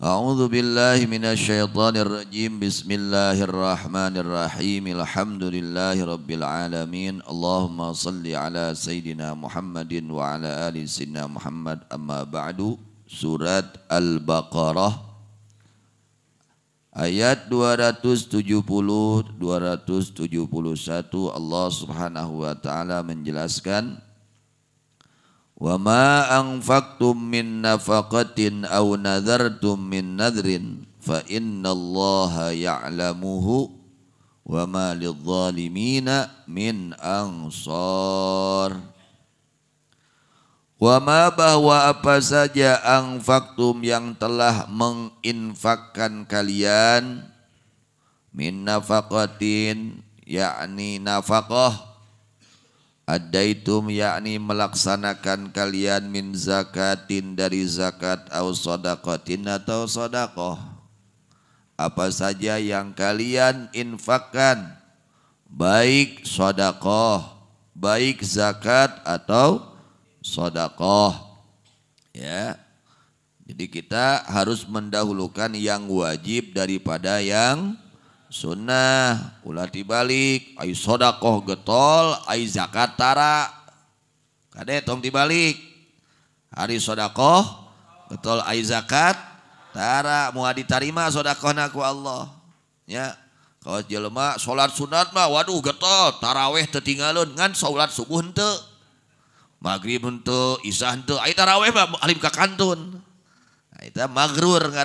أعوذ بالله من الشيطان الرجيم بسم الله الرحمن الرحيم الحمد لله رب العالمين اللهم صل على سيدنا محمد وعلى آل سيدنا محمد أما بعد سورة البقرة Ayat 270 271 Allah Subhanahu wa taala menjelaskan Wa ma anfaqtum min nafaqatin aw nadhartum min nadrin fa innallaha ya'lamuhu wa ma lidh-dhalimina min ansar Wa ma bahwa apa saja anfaqtum yang telah menginfakkan kalian min nafaqatin yakni nafaqah Adaitum yakni melaksanakan kalian min zakatin dari zakat atau sodakotin atau sodakoh. Apa saja yang kalian infakkan. Baik sodakoh, baik zakat atau sodakoh. Ya. Jadi kita harus mendahulukan yang wajib daripada yang sunnah ular dibalikshodaqoh getolizakat ka tong dibalik hari shodaqoh betul A zakattara dirima shodaohku Allah ya kalau jelma salat sunatmah Waduh getoltara weh tetingalun ngan salat subuh untuk magrib untuk is kaun magr nga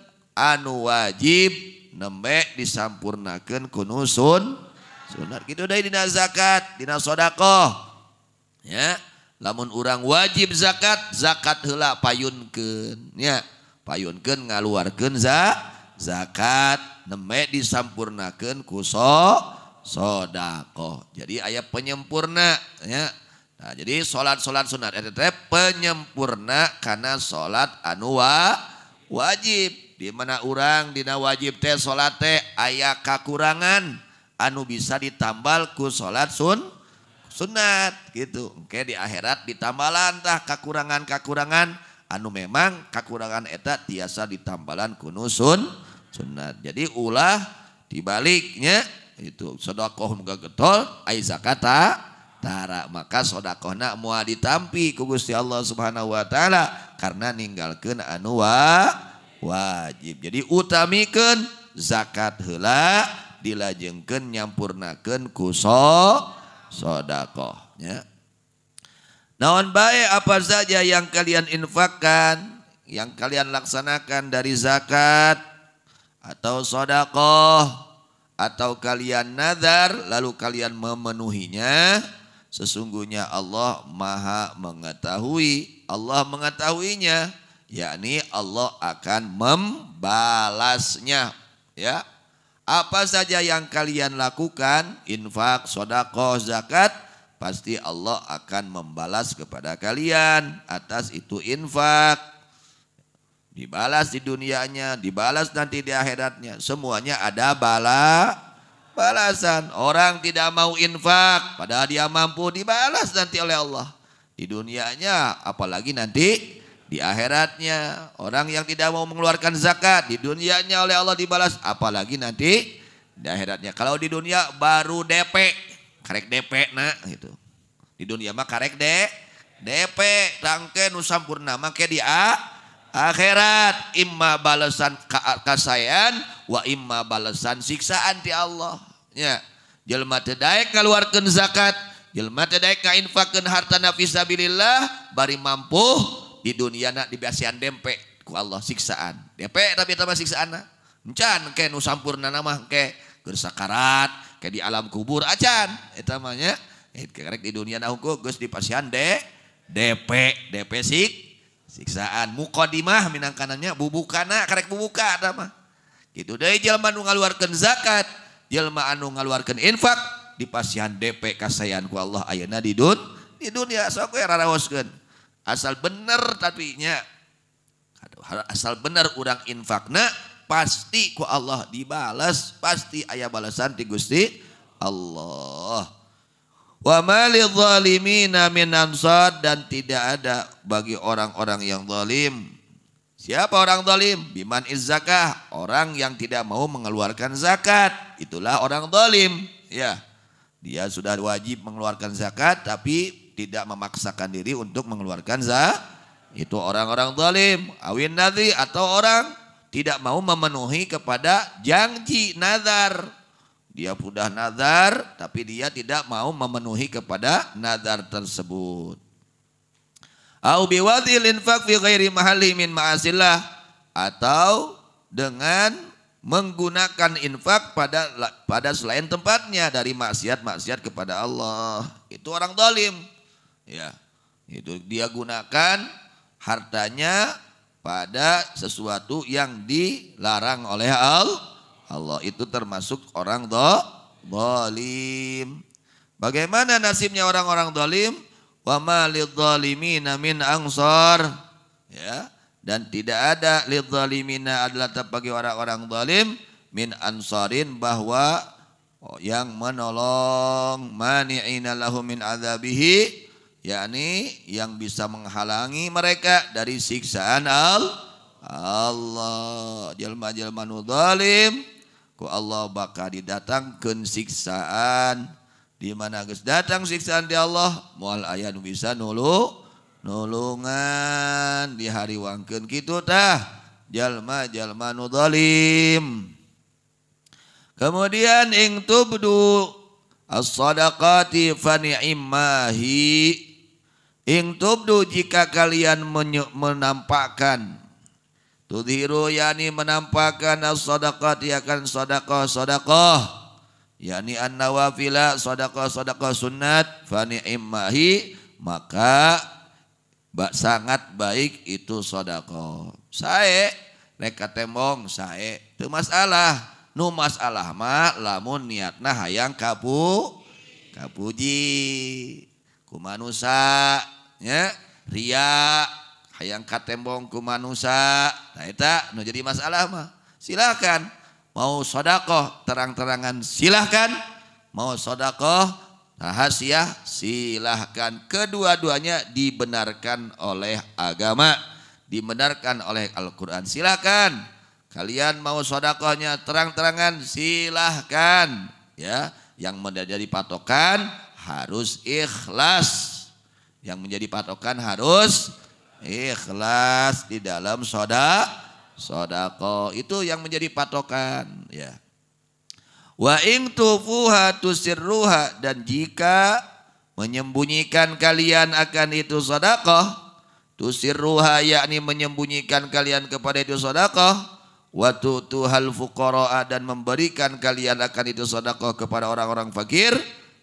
wajib nemek disampmpunaken kusun sun gitu deh zakatshodaqoh ya lamun orang wajib zakat zakat helak payun kenya payun ke ngaluar kenza zakat nemek disampurnaken kusok shodaqoh jadi ayat penyempurna ya Nah jadi salat-sot sunat penyempurna karena salat anua wajib mana orangrang Dina wajib teh salalate ayaah kakurangan anu bisa ditambalku salat Sun sunat gitu oke di akhirat ditambalantah kakurangan-kakurangan anu memang kakurangan etak tiasa ditambalan kunusun sunat jadi ulah dibaliknya itushodooh getol Aisah kata ta maka shodakhoak mua ditampi ku Gusti Allah subhanahu wa ta'ala karena meninggal kena Ana dan wajib jadi utamikan zakat hela dilajengkan nyampurnakan sodakoh. Ya. naon baik apa saja yang kalian infakkan yang kalian laksanakan dari zakat atau sodakoh atau kalian nazar lalu kalian memenuhinya sesungguhnya Allah maha mengetahui Allah mengetahuinya yakni Allah akan membalasnya ya apa saja yang kalian lakukan infak sodakoh zakat pasti Allah akan membalas kepada kalian atas itu infak dibalas di dunianya dibalas nanti di akhiratnya semuanya ada bala balasan orang tidak mau infak padahal dia mampu dibalas nanti oleh Allah di dunianya apalagi nanti di akhiratnya. Orang yang tidak mau mengeluarkan zakat, di dunianya oleh Allah dibalas. Apalagi nanti di akhiratnya. Kalau di dunia baru DP, karek DP nak gitu. Di dunia mah karek de, DP, tangke nusampurna mah ke di A, akhirat. Imma balasan kasayan, wa imma balasan siksaan di Allah. Ya, jelma tedaik ngeluarkan zakat, jelma tedaik ngainfakkan harta nafisabilillah, bari mampu dunia anak di basian Depe Allah siksaan DP tapi sama siksanacan nu sampurna namasakarat kayak di alam kubur acan itu namanya eh, di dunia di pasian de DP DP sih siksaan muqa dimah Minangkanannya bubukrek bubuka nama itu Delmau ngaluarkan zakat Jelma anu ngaluarkan infaq di pasian DP kasihsayyanku Allah ayena di dunia di dunia so Rara Asal benar, tapi nya asal benar orang infakna pasti ku Allah dibalas, pasti ayah balasan di Gusti Allah. Wa malil zalimina min ansar dan tidak ada bagi orang-orang yang zalim. Siapa orang zalim? Biman izzakah, orang yang tidak mau mengeluarkan zakat. Itulah orang zalim, ya. Dia sudah wajib mengeluarkan zakat tapi tidak memaksakan diri untuk mengeluarkan zakat. Itu orang-orang zalim, awin nadhi atau orang tidak mau memenuhi kepada janji nazar. Dia sudah nazar tapi dia tidak mau memenuhi kepada nazar tersebut. Au biwadil infaq fi ghairi mahalli min ma'asillah atau dengan menggunakan infak pada pada selain tempatnya dari maksiat-maksiat kepada Allah. Itu orang zalim. Ya, itu dia gunakan hartanya pada sesuatu yang dilarang oleh Allah. Allah Itu termasuk orang do, dolim. Bagaimana nasibnya orang-orang dolim? Wa ma min angsor. Ya, dan tidak ada lidzalimina adalah bagi orang-orang dolim min ansarin bahwa yang menolong mani'ina lahu min azabihi yakni yang bisa menghalangi mereka dari siksaan al Allah jelma-jelma zalim ku Allah bakal didatangkeun siksaan di mana geus datang siksaan di Allah moal aya nu bisa nulu nulungan di hari wangkeun kitu tah jalma-jalma nu zalim kemudian ing tubdu as-sadaqati fa Ing tubdu jika kalian menampakkan Tudhiru yani menampakkan as-sadaqat akan sadaqah sadaqah yani an-nawafila sadaqah sadaqah sunnat fani immahi maka sangat baik itu sadaqah sae rek tembong, sae teu masalah nu masalah mah lamun niatna hayang kapu kapuji kumanusa ya ria hayang katembong kumanusa nah itu no jadi masalah mah silahkan mau sodakoh terang-terangan silahkan mau sodakoh rahasia silahkan kedua-duanya dibenarkan oleh agama dibenarkan oleh Al-Quran silahkan kalian mau sodakohnya terang-terangan silahkan ya yang menjadi patokan harus ikhlas. Yang menjadi patokan harus ikhlas di dalam soda sodako itu yang menjadi patokan ya. Wa ing tufuha dan jika menyembunyikan kalian akan itu sodakoh tusirruha yakni menyembunyikan kalian kepada itu sodakoh Watu tuhal fukoroa dan memberikan kalian akan itu sodakoh kepada orang-orang fakir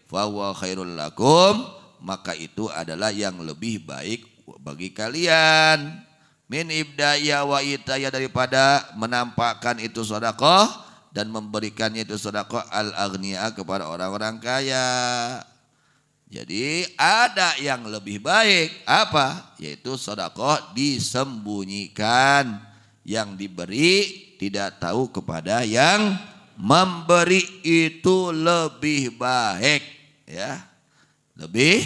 fahuwa khairul lakum maka itu adalah yang lebih baik bagi kalian min ibdaya wa itaya daripada menampakkan itu sodakoh dan memberikannya itu sodakoh al agniya kepada orang-orang kaya. Jadi ada yang lebih baik apa? Yaitu sodakoh disembunyikan yang diberi tidak tahu kepada yang memberi itu lebih baik ya lebih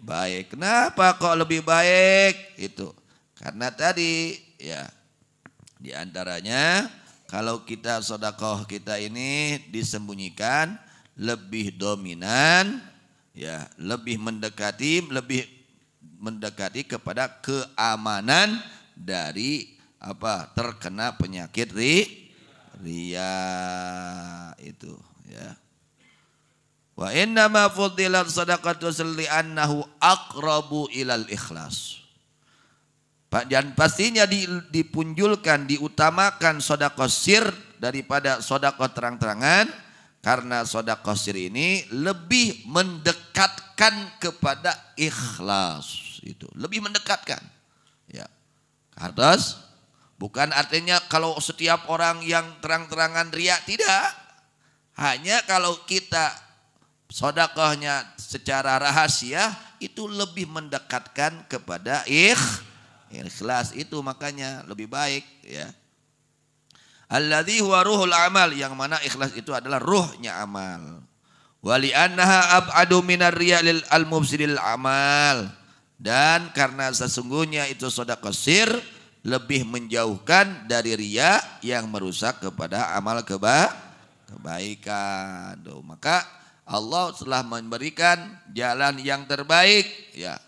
baik. Kenapa kok lebih baik? Itu karena tadi ya diantaranya kalau kita sodakoh kita ini disembunyikan lebih dominan ya lebih mendekati lebih mendekati kepada keamanan dari apa terkena penyakit ri ria itu ya Wa inna ma fudilat sadaqatu li annahu akrabu ilal ikhlas. Dan pastinya dipunjulkan, diutamakan sodakoh sir daripada sodakoh terang-terangan. Karena sodakoh sir ini lebih mendekatkan kepada ikhlas. itu Lebih mendekatkan. Ya. kardas bukan artinya kalau setiap orang yang terang-terangan riak tidak. Hanya kalau kita sodakohnya secara rahasia itu lebih mendekatkan kepada ikh, ikhlas itu makanya lebih baik ya. Alladhi huwa ruhul amal yang mana ikhlas itu adalah ruhnya amal. Wali annaha ab'adu minar riyalil al mubsidil amal dan karena sesungguhnya itu sodakoh sir lebih menjauhkan dari ria yang merusak kepada amal keba kebaikan. Tuh, maka Allah telah memberikan jalan yang terbaik ya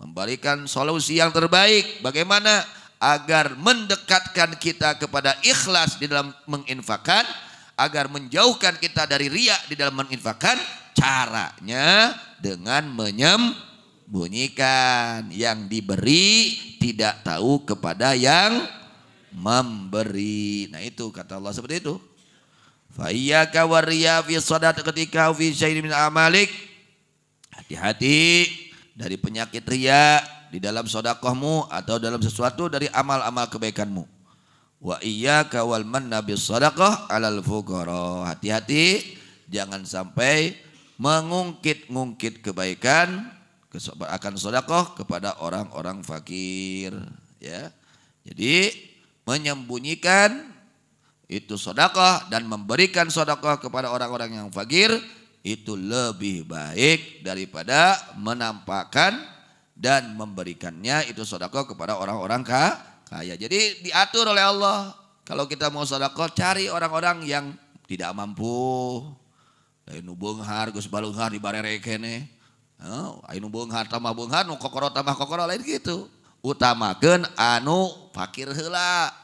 memberikan solusi yang terbaik bagaimana agar mendekatkan kita kepada ikhlas di dalam menginfakan, agar menjauhkan kita dari riak di dalam menginfakan. caranya dengan menyembunyikan yang diberi tidak tahu kepada yang memberi nah itu kata Allah seperti itu Fa iyyaka fi sadat ketika fi syairi min amalik. Hati-hati dari penyakit ria di dalam sodakohmu atau dalam sesuatu dari amal-amal kebaikanmu. Wa iya kawal man nabi sodakoh alal fukoro. Hati-hati jangan sampai mengungkit-ungkit kebaikan akan sodakoh kepada orang-orang fakir ya. Jadi menyembunyikan itu sodakah dan memberikan sodakah kepada orang-orang yang fakir itu lebih baik daripada menampakkan dan memberikannya itu sodakah kepada orang-orang kaya. Jadi diatur oleh Allah kalau kita mau sodakah cari orang-orang yang tidak mampu. Ayo beunghar, balung balunghar di barere kene. Ayo beunghar tambah beunghar, nu kokoro tambah kokoro lain gitu. utamakan anu fakir helak.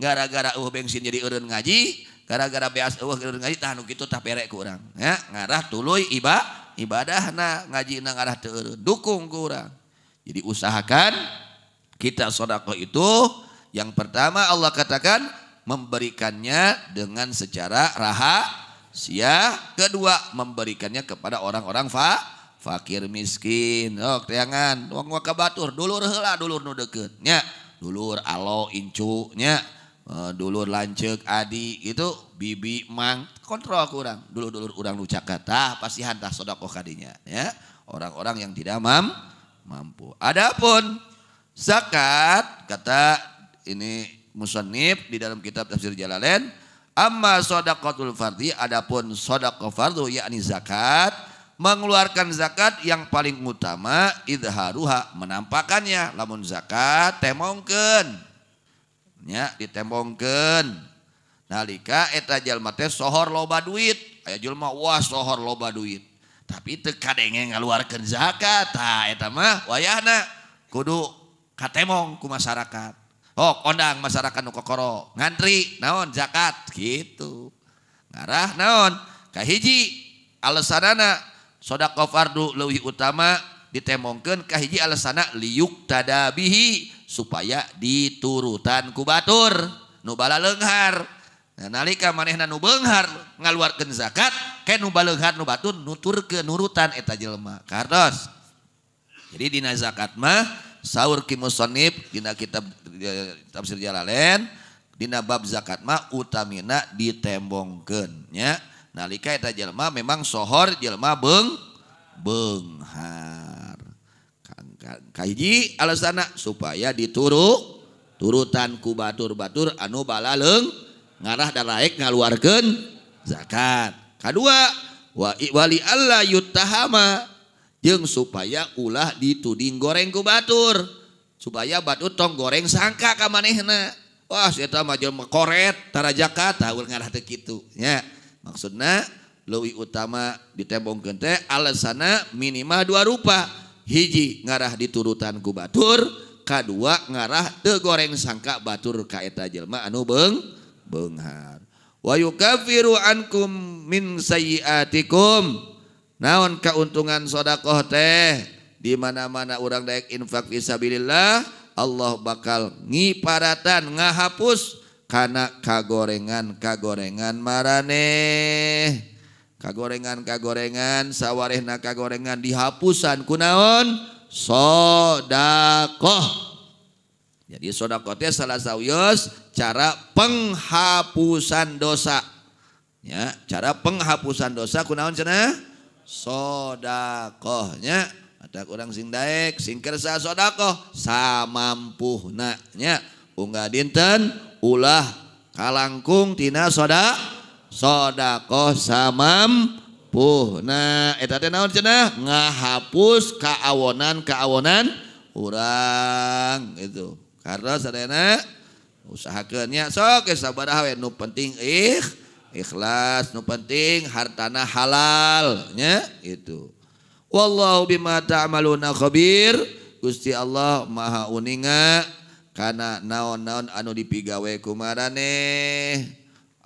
gara-gara uh bensin jadi urun ngaji gara-gara beas uh urun ngaji tahan gitu tak perek kurang ya ngarah tuluy iba ibadah na ngaji na ngarah teurun dukung kurang jadi usahakan kita sodako itu yang pertama Allah katakan memberikannya dengan secara rahasia kedua memberikannya kepada orang-orang fa fakir miskin oh teangan uang wakabatur dulur hela dulur nu deket nya dulur alo incu nya Eh, dulur lancek Adi gitu bibi Mang kontrol kurang dulu-dulur orang lu cakata pasti hantah sodakoh kadinya ya orang-orang yang tidak mam mampu adapun zakat kata ini musonib di dalam kitab tafsir Jalalain amma sodakotul fardhi adapun sodakoh fardu, yakni zakat mengeluarkan zakat yang paling utama idharuha menampakannya lamun zakat temongken punya ditembongken nalikajalshohor loba duit aya julma sohor loba duit tapi teka dege ngaluarkan zakatmah wayana kudu kamoku masyarakat Oh kondang masyarakat Nukoqaro ngantri naon zakat gitu ngarah naon Kahiji alanashodafardu luwi utama ditemmboken kehiji alana liuktadabihhi supaya diturutan kubatur nubala lenghar nalika maneh nubenghar ngaluarkan zakatba nu nutur kenurutan eta Jelma Kardos jadi dina zakatmah sauur Kimsonib Dina kitabfsir e, Jalen di nabab zakatma Uutamina ditembongkennya nalika eta Jelma memang sohor Jelma Beng Benghar kaiji a sana supaya diturk turutan kuba batur Batur anu bala leng ngarah dan naik ngaluargen zakat kedua wawali Allahng supaya ulah dituding gorengku batur supaya batu tong goreng sangka kam maneh ngarah ya maksudnya luwi utama ditebong gentetik a sana minimal dua rupa hiji ngarah diturutan ku Batur K2 ngarah the goreng sangka Batur kaeta Jelmaan nubeng Benharukafiruankumm naon keuntungan shodaqoh teh dimana-mana orang dek infaq isabilillah Allah bakal ngi paratan ngahapus karena kagorengan kagorengan marane kagorengan kagorengan sawarehna kagorengan dihapusan kunaon sodakoh jadi sodakoh teh salah sawios cara penghapusan dosa ya cara penghapusan dosa kunaon cenah sodakohnya ada kurang sing daek sing kersa sodakoh samampuhna naknya unggah dinten ulah kalangkung tina sodak shodaqoh samam ce ngahapus kaawnan-kaawnan orangrang itu karena serena usaha kenya so eh, sabar nu pentingih ikhlas nu penting hartana halalnya itu wall matakhobir Gusti Allah ma uninga karena naon-naon anu dipigawai kumarane ya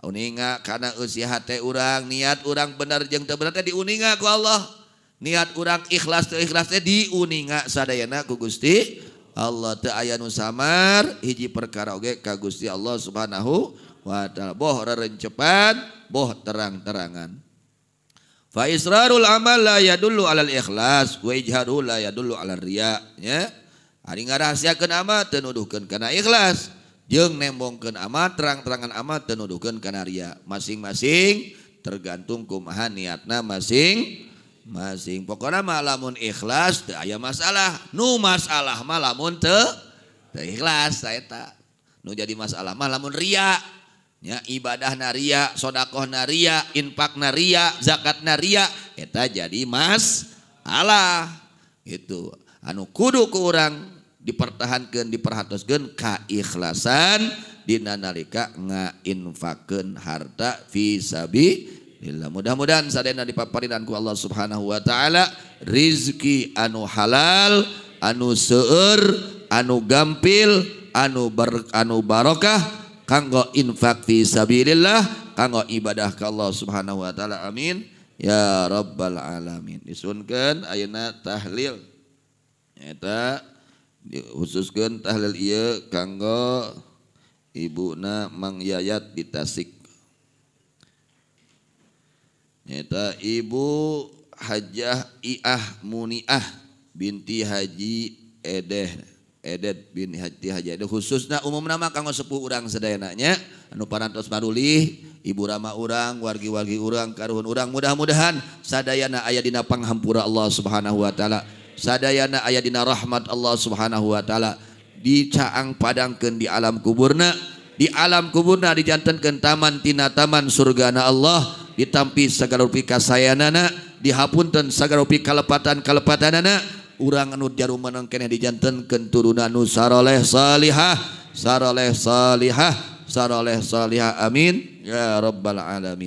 uninga karena usia hati orang, niat benar yang benar jeng uninga ku Allah niat orang ikhlas ikhlasnya diuninga sadana ku Gusti Allah tu aya Nusamar hiji perkara ka Gusti Allah subhanahu wa ta'ala boh rencepan boh terang-terangan fa israrul amal la yadullu alal ikhlas wa ijharu la yadullu alal riya ya ari ngarahasiakeun amal teu nuduhkeun kana ikhlas nembong ke amamatrangterangan amat tenuduhkan kanaria masing-masing tergantung ke maahan niatna masing masing pokok nama lamun ikhlas aya masalah Nu masalah malamunikhlas saya jadi masalah-ma lamun Ria ya ibadah nariashodaqoh naria in Naria zakat naria kita jadi Mas Allah itu anu kudu kurang yang punya dipertahankan diperatuskan kaikhlasan Dinanaka ngainfaken harta visabi billah mudah-mudahan sad dipaparinku Allah subhanahu Wa ta'ala rizzki anu halal anu surur anu gampil anu ber anubarokah kanggo infak visabillah kanggo ibadah kalau subhanahu wa ta'ala amin ya robbal alamin disunkenuna tahlil khusus genhl kang Ibuyat diik Ibu hajah muni binti Haji um kamu urang sedayaknya para Ibu Rama urang wargi-wagi urang karruhun urang mudah-mudahan sadana ayatdinapanghampura Allah subhanahu wa ta'ala Sadayana ayadina rahhmat Allah subhanahuwa ta'ala dicaang padangken di alam kuburna di alam kubunna di jantankentamantina taman surgana Allah ditampi segarupi kas nana dihapunten segarupi kalepatan kalepatan nana urangan Nujarrum menokennya di jannten kenturunan Nu sarolehsholiah sarolehsholiah sarolehsholih amin ya robbal alamin